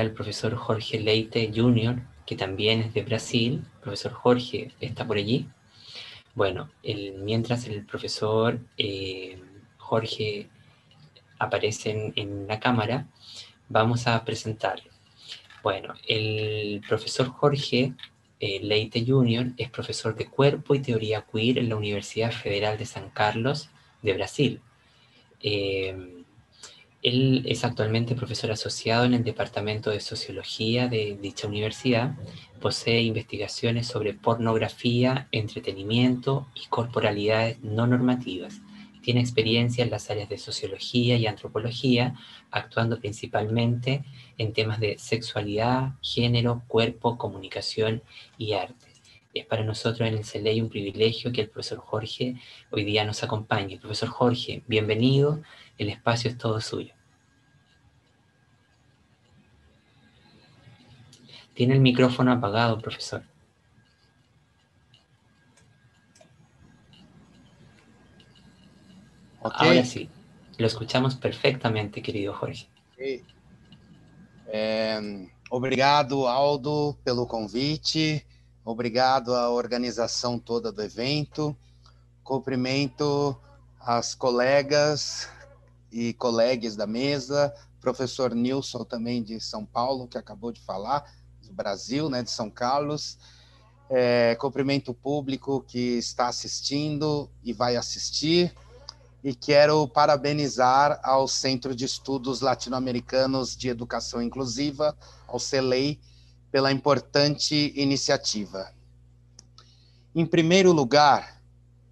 al profesor Jorge Leite Jr., que también es de Brasil. profesor Jorge está por allí. Bueno, mientras el profesor eh, Jorge aparece en, la cámara, vamos a presentarlo. Bueno, el profesor Jorge eh, Leite Jr. es profesor de cuerpo y teoría queer en la Universidad Federal de San Carlos de Brasil. Eh, él es actualmente profesor asociado en el Departamento de Sociología de dicha universidad. Posee investigaciones sobre pornografía, entretenimiento y corporalidades no normativas. Tiene experiencia en las áreas de sociología y antropología, actuando principalmente en temas de sexualidad, género, cuerpo, comunicación y arte. Es para nosotros en el CELEI un privilegio que el profesor Jorge hoy día nos acompañe. Profesor Jorge, bienvenido El espacio es todo suyo. Tiene el micrófono apagado, profesor. Okay. Ahora sí, lo escuchamos perfectamente, querido Jorge. Okay. obrigado, Aldo, pelo convite. Obrigado à organização toda do evento. Cumprimento as colegas e colegas da mesa, professor Nilson também de São Paulo, que acabou de falar, do Brasil, né, de São Carlos. É, cumprimento o público que está assistindo e vai assistir. E quero parabenizar ao Centro de Estudos Latino-Americanos de Educação Inclusiva, ao CELEI, pela importante iniciativa. Em primeiro lugar,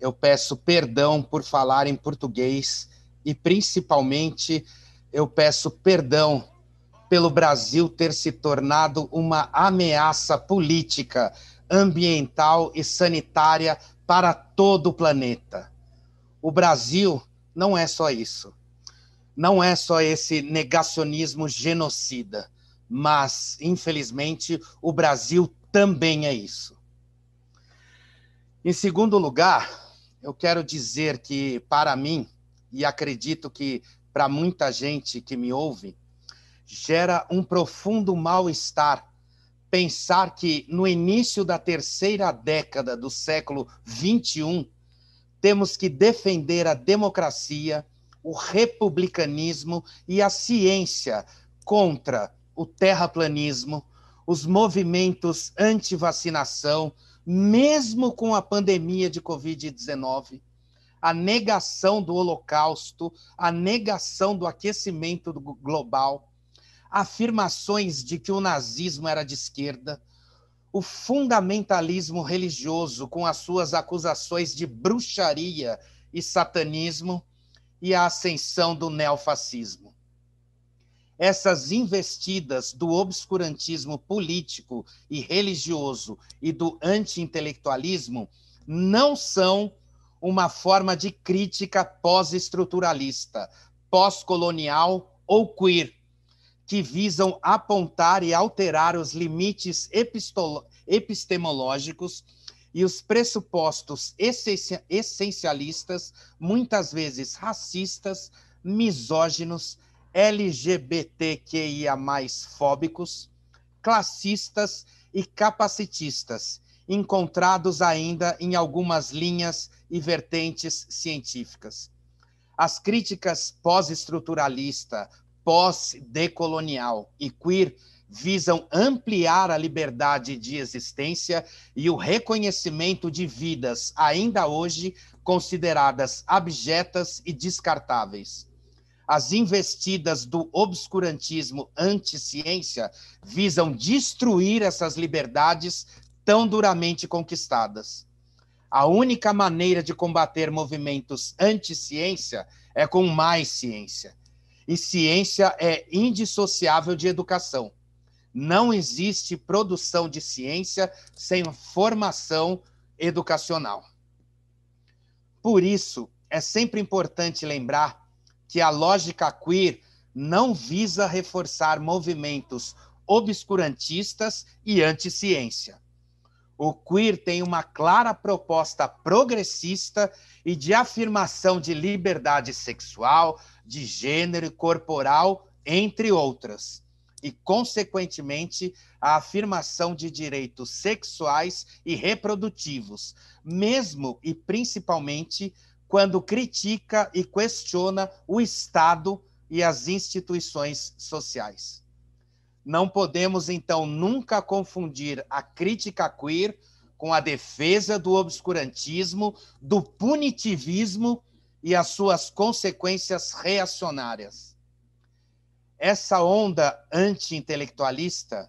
eu peço perdão por falar em português e principalmente eu peço perdão pelo Brasil ter se tornado uma ameaça política, ambiental e sanitária para todo o planeta. O Brasil não é só isso. Não é só esse negacionismo genocida, mas, infelizmente, o Brasil também é isso. Em segundo lugar, eu quero dizer que, para mim, e acredito que para muita gente que me ouve, gera um profundo mal-estar pensar que no início da terceira década do século 21 temos que defender a democracia, o republicanismo e a ciência contra o terraplanismo, os movimentos anti-vacinação, mesmo com a pandemia de Covid-19 a negação do Holocausto, a negação do aquecimento global, afirmações de que o nazismo era de esquerda, o fundamentalismo religioso com as suas acusações de bruxaria e satanismo e a ascensão do neofascismo. Essas investidas do obscurantismo político e religioso e do anti-intelectualismo não são uma forma de crítica pós-estruturalista, pós-colonial ou queer, que visam apontar e alterar os limites epistemológicos e os pressupostos essencialistas, muitas vezes racistas, misóginos, LGBTQIA fóbicos, classistas e capacitistas, encontrados ainda em algumas linhas e vertentes científicas. As críticas pós-estruturalista, pós-decolonial e queer visam ampliar a liberdade de existência e o reconhecimento de vidas ainda hoje consideradas abjetas e descartáveis. As investidas do obscurantismo anti-ciência visam destruir essas liberdades tão duramente conquistadas. A única maneira de combater movimentos anti-ciência é com mais ciência. E ciência é indissociável de educação. Não existe produção de ciência sem formação educacional. Por isso, é sempre importante lembrar que a lógica queer não visa reforçar movimentos obscurantistas e anti-ciência o queer tem uma clara proposta progressista e de afirmação de liberdade sexual, de gênero e corporal, entre outras, e, consequentemente, a afirmação de direitos sexuais e reprodutivos, mesmo e principalmente quando critica e questiona o Estado e as instituições sociais. Não podemos, então, nunca confundir a crítica queer com a defesa do obscurantismo, do punitivismo e as suas consequências reacionárias. Essa onda anti-intelectualista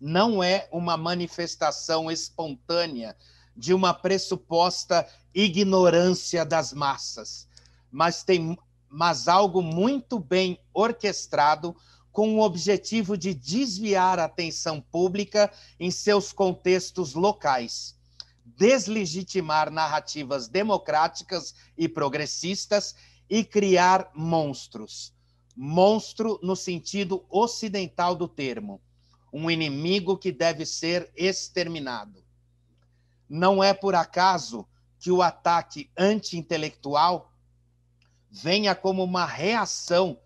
não é uma manifestação espontânea de uma pressuposta ignorância das massas, mas tem mas algo muito bem orquestrado com o objetivo de desviar a atenção pública em seus contextos locais, deslegitimar narrativas democráticas e progressistas e criar monstros. Monstro no sentido ocidental do termo, um inimigo que deve ser exterminado. Não é por acaso que o ataque anti-intelectual venha como uma reação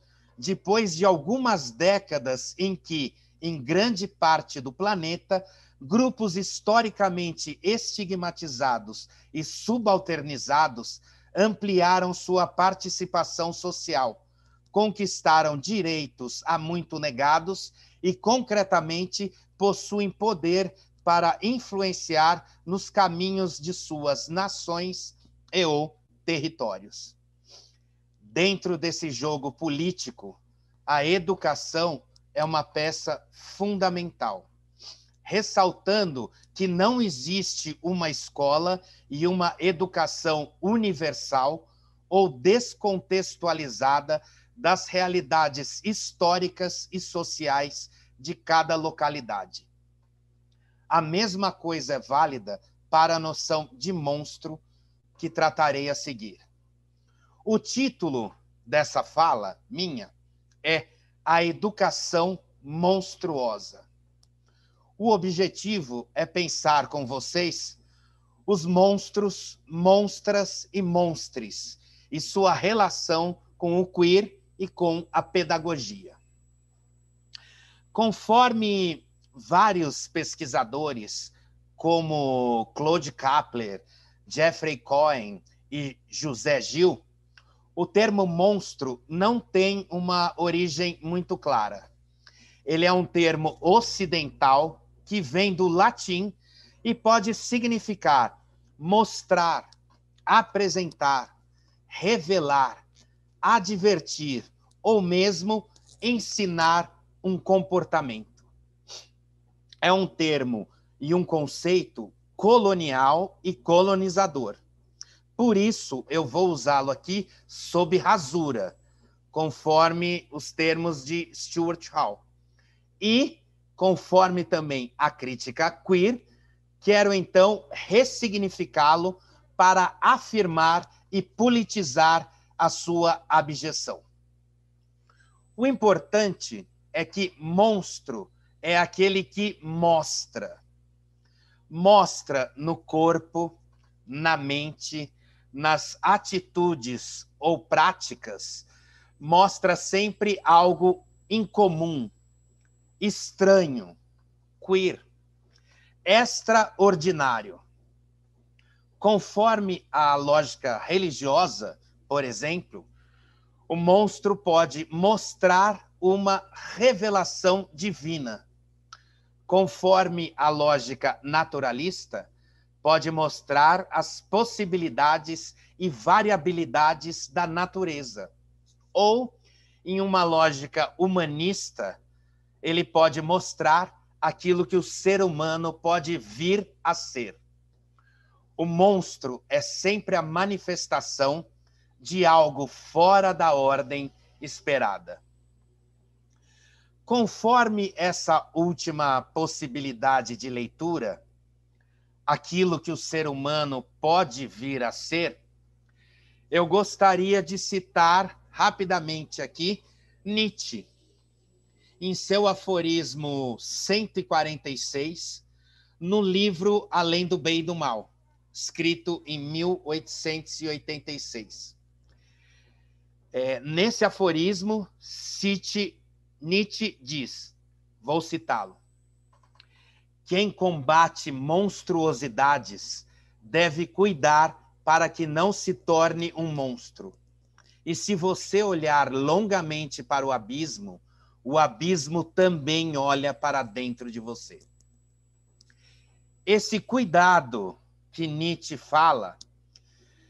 depois de algumas décadas em que, em grande parte do planeta, grupos historicamente estigmatizados e subalternizados ampliaram sua participação social, conquistaram direitos há muito negados e, concretamente, possuem poder para influenciar nos caminhos de suas nações e ou territórios dentro desse jogo político, a educação é uma peça fundamental, ressaltando que não existe uma escola e uma educação universal ou descontextualizada das realidades históricas e sociais de cada localidade. A mesma coisa é válida para a noção de monstro que tratarei a seguir. O título dessa fala minha é A Educação Monstruosa. O objetivo é pensar com vocês os monstros, monstras e monstres e sua relação com o queer e com a pedagogia. Conforme vários pesquisadores, como Claude Kapler, Jeffrey Cohen e José Gil, o termo monstro não tem uma origem muito clara. Ele é um termo ocidental que vem do latim e pode significar mostrar, apresentar, revelar, advertir ou mesmo ensinar um comportamento. É um termo e um conceito colonial e colonizador. Por isso, eu vou usá-lo aqui sob rasura, conforme os termos de Stuart Hall. E, conforme também a crítica queer, quero então ressignificá-lo para afirmar e politizar a sua abjeção. O importante é que monstro é aquele que mostra. Mostra no corpo, na mente, nas atitudes ou práticas mostra sempre algo incomum, estranho, queer, extraordinário. Conforme a lógica religiosa, por exemplo, o monstro pode mostrar uma revelação divina. Conforme a lógica naturalista, pode mostrar as possibilidades e variabilidades da natureza. Ou, em uma lógica humanista, ele pode mostrar aquilo que o ser humano pode vir a ser. O monstro é sempre a manifestação de algo fora da ordem esperada. Conforme essa última possibilidade de leitura, aquilo que o ser humano pode vir a ser, eu gostaria de citar rapidamente aqui Nietzsche. Em seu aforismo 146, no livro Além do Bem e do Mal, escrito em 1886. É, nesse aforismo, Nietzsche diz, vou citá-lo: quem combate monstruosidades deve cuidar para que não se torne um monstro. E se você olhar longamente para o abismo, o abismo também olha para dentro de você. Esse cuidado que Nietzsche fala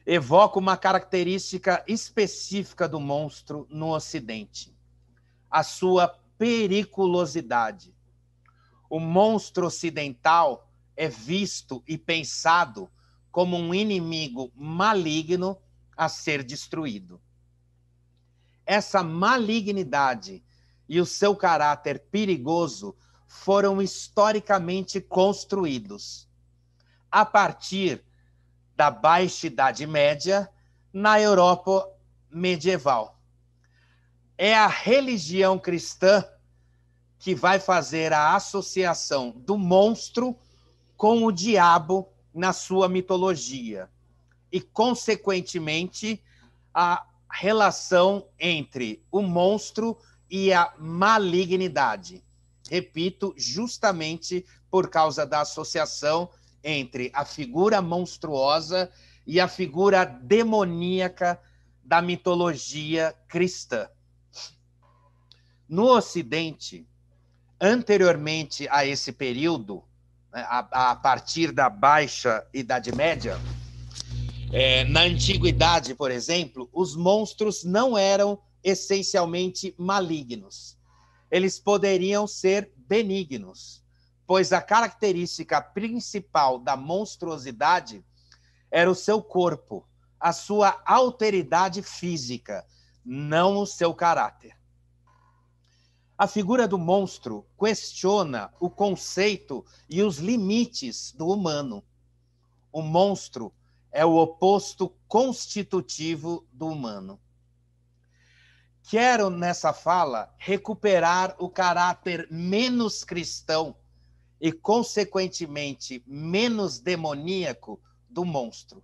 evoca uma característica específica do monstro no Ocidente, a sua periculosidade o monstro ocidental é visto e pensado como um inimigo maligno a ser destruído. Essa malignidade e o seu caráter perigoso foram historicamente construídos a partir da Baixa Idade Média na Europa medieval. É a religião cristã que vai fazer a associação do monstro com o diabo na sua mitologia e, consequentemente, a relação entre o monstro e a malignidade. Repito, justamente por causa da associação entre a figura monstruosa e a figura demoníaca da mitologia cristã. No Ocidente, anteriormente a esse período, né, a, a partir da Baixa Idade Média, é, na antiguidade, por exemplo, os monstros não eram essencialmente malignos. Eles poderiam ser benignos, pois a característica principal da monstruosidade era o seu corpo, a sua alteridade física, não o seu caráter. A figura do monstro questiona o conceito e os limites do humano. O monstro é o oposto constitutivo do humano. Quero, nessa fala, recuperar o caráter menos cristão e, consequentemente, menos demoníaco do monstro.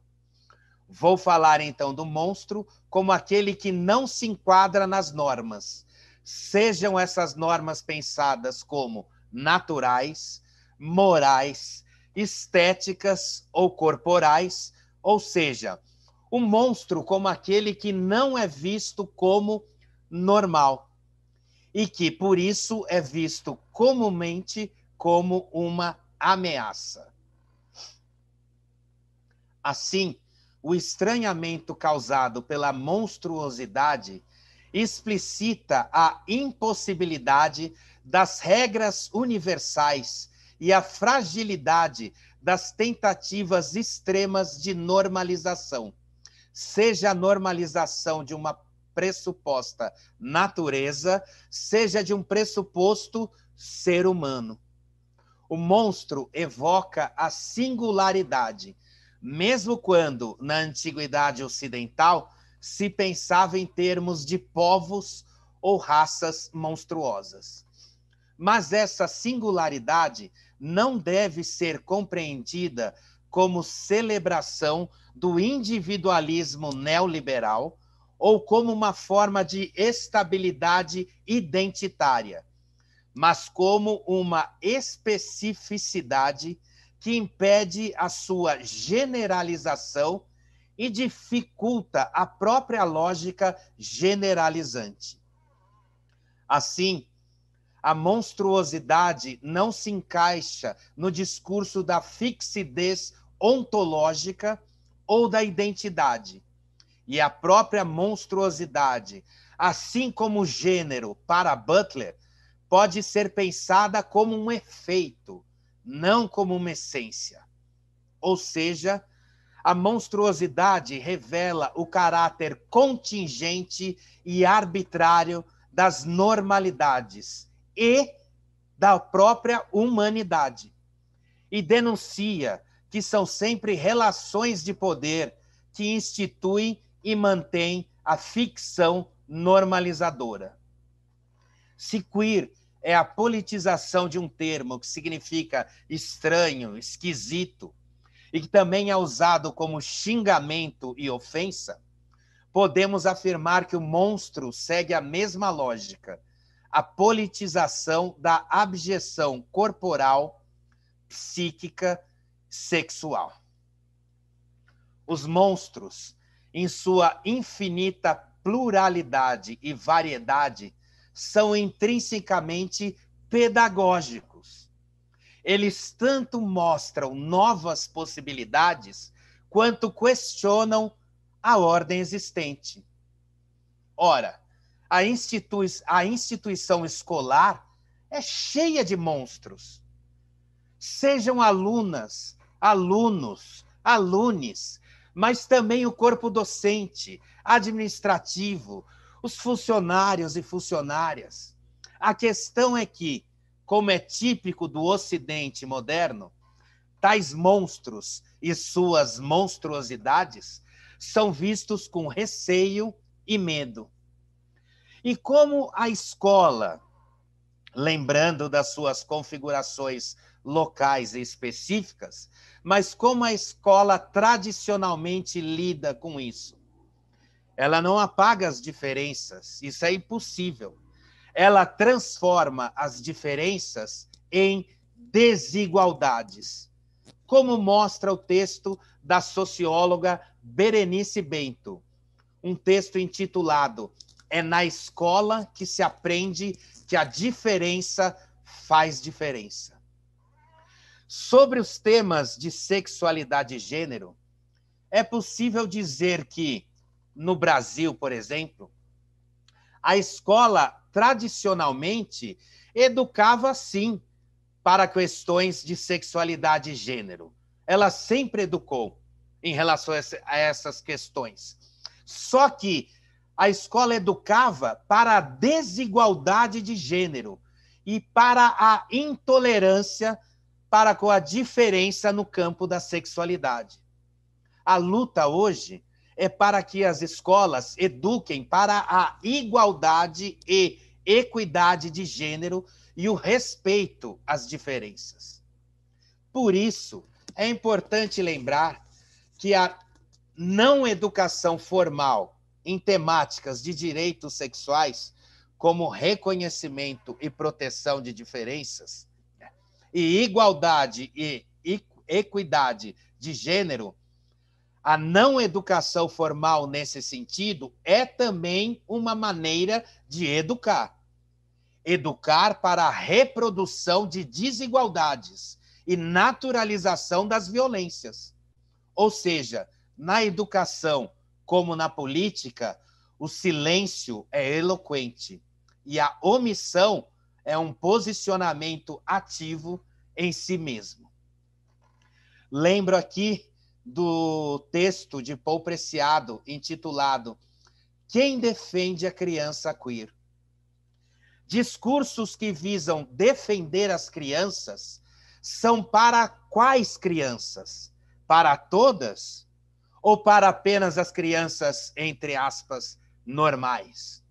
Vou falar então do monstro como aquele que não se enquadra nas normas, sejam essas normas pensadas como naturais, morais, estéticas ou corporais, ou seja, o um monstro como aquele que não é visto como normal e que por isso é visto comumente como uma ameaça. Assim, o estranhamento causado pela monstruosidade explicita a impossibilidade das regras universais e a fragilidade das tentativas extremas de normalização, seja a normalização de uma pressuposta natureza, seja de um pressuposto ser humano. O monstro evoca a singularidade, mesmo quando, na antiguidade ocidental, se pensava em termos de povos ou raças monstruosas. Mas essa singularidade não deve ser compreendida como celebração do individualismo neoliberal ou como uma forma de estabilidade identitária, mas como uma especificidade que impede a sua generalização e dificulta a própria lógica generalizante. Assim, a monstruosidade não se encaixa no discurso da fixidez ontológica ou da identidade. E a própria monstruosidade, assim como o gênero para Butler, pode ser pensada como um efeito, não como uma essência. Ou seja, a monstruosidade revela o caráter contingente e arbitrário das normalidades e da própria humanidade. E denuncia que são sempre relações de poder que instituem e mantêm a ficção normalizadora. Se queer é a politização de um termo que significa estranho, esquisito, e que também é usado como xingamento e ofensa, podemos afirmar que o monstro segue a mesma lógica, a politização da abjeção corporal, psíquica, sexual. Os monstros, em sua infinita pluralidade e variedade, são intrinsecamente pedagógicos eles tanto mostram novas possibilidades quanto questionam a ordem existente. Ora, a, institui a instituição escolar é cheia de monstros. Sejam alunas, alunos, alunes, mas também o corpo docente, administrativo, os funcionários e funcionárias. A questão é que como é típico do Ocidente moderno, tais monstros e suas monstruosidades são vistos com receio e medo. E como a escola, lembrando das suas configurações locais e específicas, mas como a escola tradicionalmente lida com isso? Ela não apaga as diferenças, isso é impossível ela transforma as diferenças em desigualdades, como mostra o texto da socióloga Berenice Bento, um texto intitulado É na escola que se aprende que a diferença faz diferença. Sobre os temas de sexualidade e gênero, é possível dizer que, no Brasil, por exemplo, a escola tradicionalmente educava sim para questões de sexualidade e gênero. Ela sempre educou em relação a essas questões. Só que a escola educava para a desigualdade de gênero e para a intolerância para com a diferença no campo da sexualidade. A luta hoje é para que as escolas eduquem para a igualdade e equidade de gênero e o respeito às diferenças. Por isso, é importante lembrar que a não educação formal em temáticas de direitos sexuais, como reconhecimento e proteção de diferenças, né, e igualdade e equidade de gênero, a não educação formal nesse sentido é também uma maneira de educar. Educar para a reprodução de desigualdades e naturalização das violências. Ou seja, na educação, como na política, o silêncio é eloquente e a omissão é um posicionamento ativo em si mesmo. Lembro aqui do texto de Paul Preciado, intitulado Quem defende a criança queer? Discursos que visam defender as crianças são para quais crianças? Para todas? Ou para apenas as crianças, entre aspas, normais?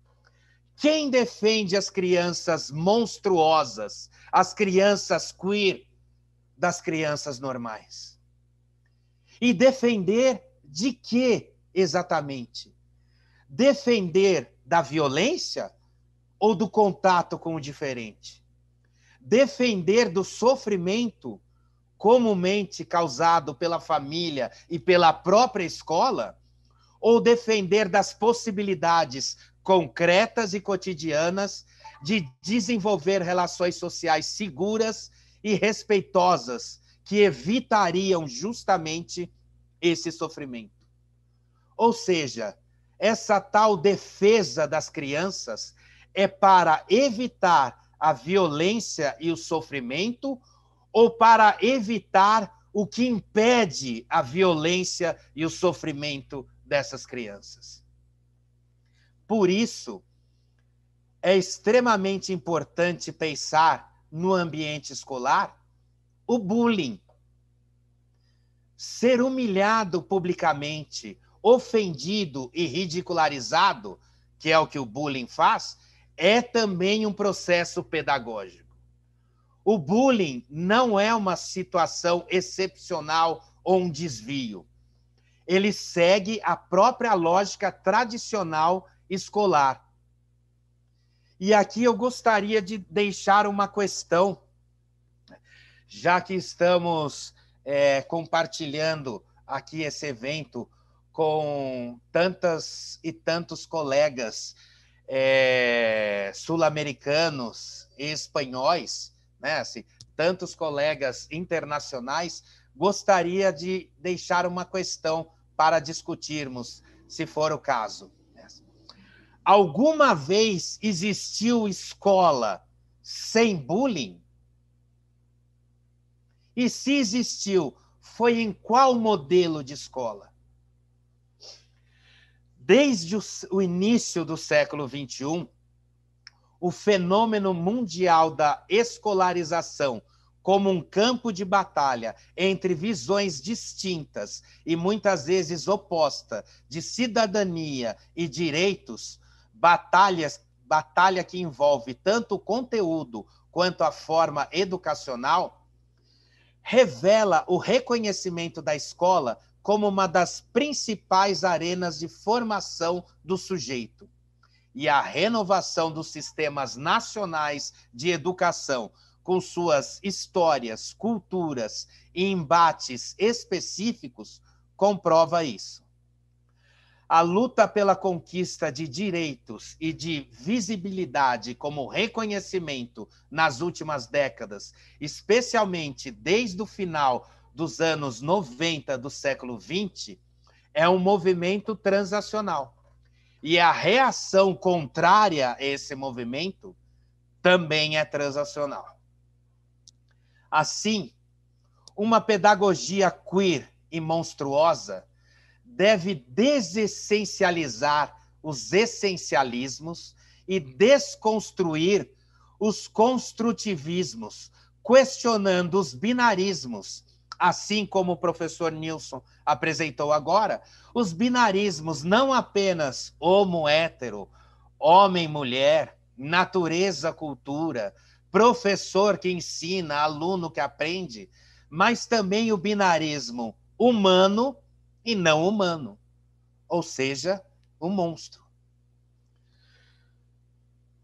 Quem defende as crianças monstruosas, as crianças queer, das crianças normais? E defender de que exatamente? Defender da violência ou do contato com o diferente? Defender do sofrimento comumente causado pela família e pela própria escola? Ou defender das possibilidades concretas e cotidianas de desenvolver relações sociais seguras e respeitosas que evitariam justamente esse sofrimento. Ou seja, essa tal defesa das crianças é para evitar a violência e o sofrimento ou para evitar o que impede a violência e o sofrimento dessas crianças. Por isso, é extremamente importante pensar no ambiente escolar o bullying. Ser humilhado publicamente, ofendido e ridicularizado, que é o que o bullying faz, é também um processo pedagógico. O bullying não é uma situação excepcional ou um desvio. Ele segue a própria lógica tradicional escolar. E aqui eu gostaria de deixar uma questão já que estamos é, compartilhando aqui esse evento com tantas e tantos colegas é, sul-americanos e espanhóis, né? Assim, tantos colegas internacionais, gostaria de deixar uma questão para discutirmos, se for o caso. Alguma vez existiu escola sem bullying? E se existiu, foi em qual modelo de escola? Desde o, o início do século XXI, o fenômeno mundial da escolarização como um campo de batalha entre visões distintas e muitas vezes oposta de cidadania e direitos, batalhas, batalha que envolve tanto o conteúdo quanto a forma educacional, revela o reconhecimento da escola como uma das principais arenas de formação do sujeito. E a renovação dos sistemas nacionais de educação, com suas histórias, culturas e embates específicos, comprova isso a luta pela conquista de direitos e de visibilidade como reconhecimento nas últimas décadas, especialmente desde o final dos anos 90 do século 20, é um movimento transacional. E a reação contrária a esse movimento também é transacional. Assim, uma pedagogia queer e monstruosa deve desessencializar os essencialismos e desconstruir os construtivismos, questionando os binarismos. Assim como o professor Nilson apresentou agora, os binarismos não apenas homo-hétero, homem-mulher, natureza-cultura, professor que ensina, aluno que aprende, mas também o binarismo humano e não humano, ou seja, um monstro.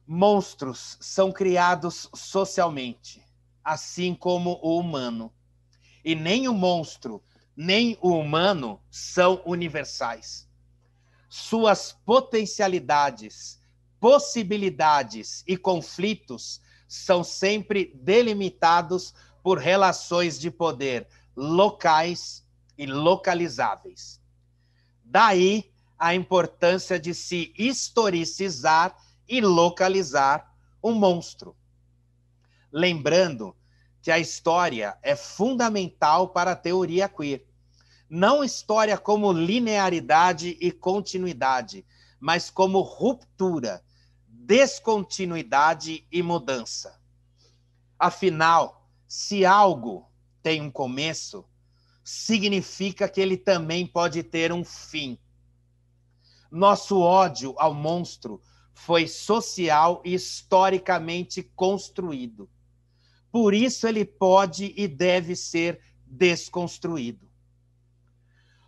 Monstros são criados socialmente, assim como o humano. E nem o monstro, nem o humano são universais. Suas potencialidades, possibilidades e conflitos são sempre delimitados por relações de poder locais e localizáveis. Daí a importância de se historicizar e localizar um monstro. Lembrando que a história é fundamental para a teoria queer. Não história como linearidade e continuidade, mas como ruptura, descontinuidade e mudança. Afinal, se algo tem um começo, significa que ele também pode ter um fim. Nosso ódio ao monstro foi social e historicamente construído. Por isso, ele pode e deve ser desconstruído.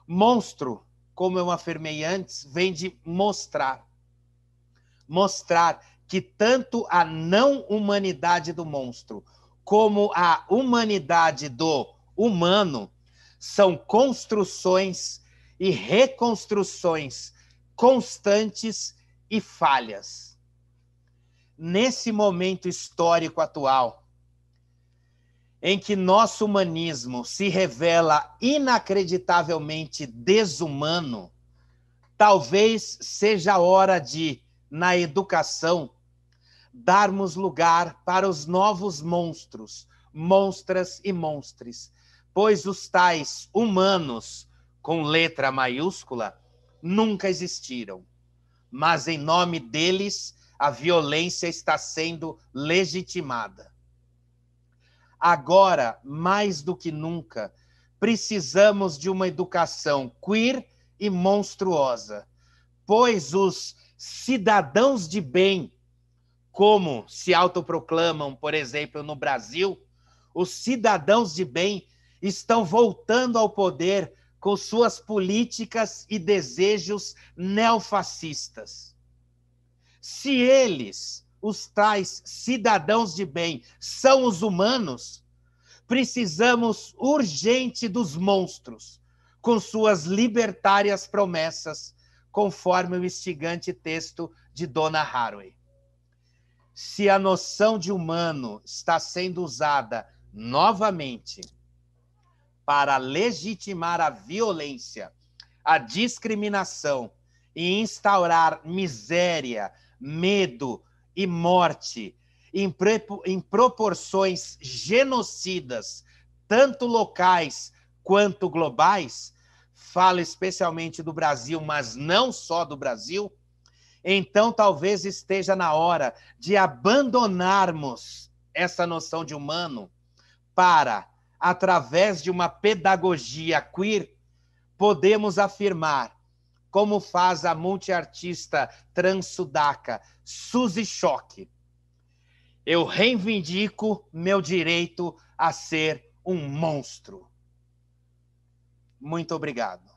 Monstro, como eu afirmei antes, vem de mostrar. Mostrar que tanto a não humanidade do monstro como a humanidade do humano são construções e reconstruções constantes e falhas. Nesse momento histórico atual, em que nosso humanismo se revela inacreditavelmente desumano, talvez seja a hora de, na educação, darmos lugar para os novos monstros, monstras e monstres pois os tais humanos, com letra maiúscula, nunca existiram. Mas em nome deles, a violência está sendo legitimada. Agora, mais do que nunca, precisamos de uma educação queer e monstruosa, pois os cidadãos de bem, como se autoproclamam, por exemplo, no Brasil, os cidadãos de bem estão voltando ao poder com suas políticas e desejos neofascistas. Se eles, os tais cidadãos de bem, são os humanos, precisamos urgente dos monstros, com suas libertárias promessas, conforme o instigante texto de Dona Haraway. Se a noção de humano está sendo usada novamente para legitimar a violência, a discriminação e instaurar miséria, medo e morte em, em proporções genocidas, tanto locais quanto globais, Falo especialmente do Brasil, mas não só do Brasil, então talvez esteja na hora de abandonarmos essa noção de humano para através de uma pedagogia queer, podemos afirmar, como faz a multiartista transudaca Suzy Choque, eu reivindico meu direito a ser um monstro. Muito obrigado.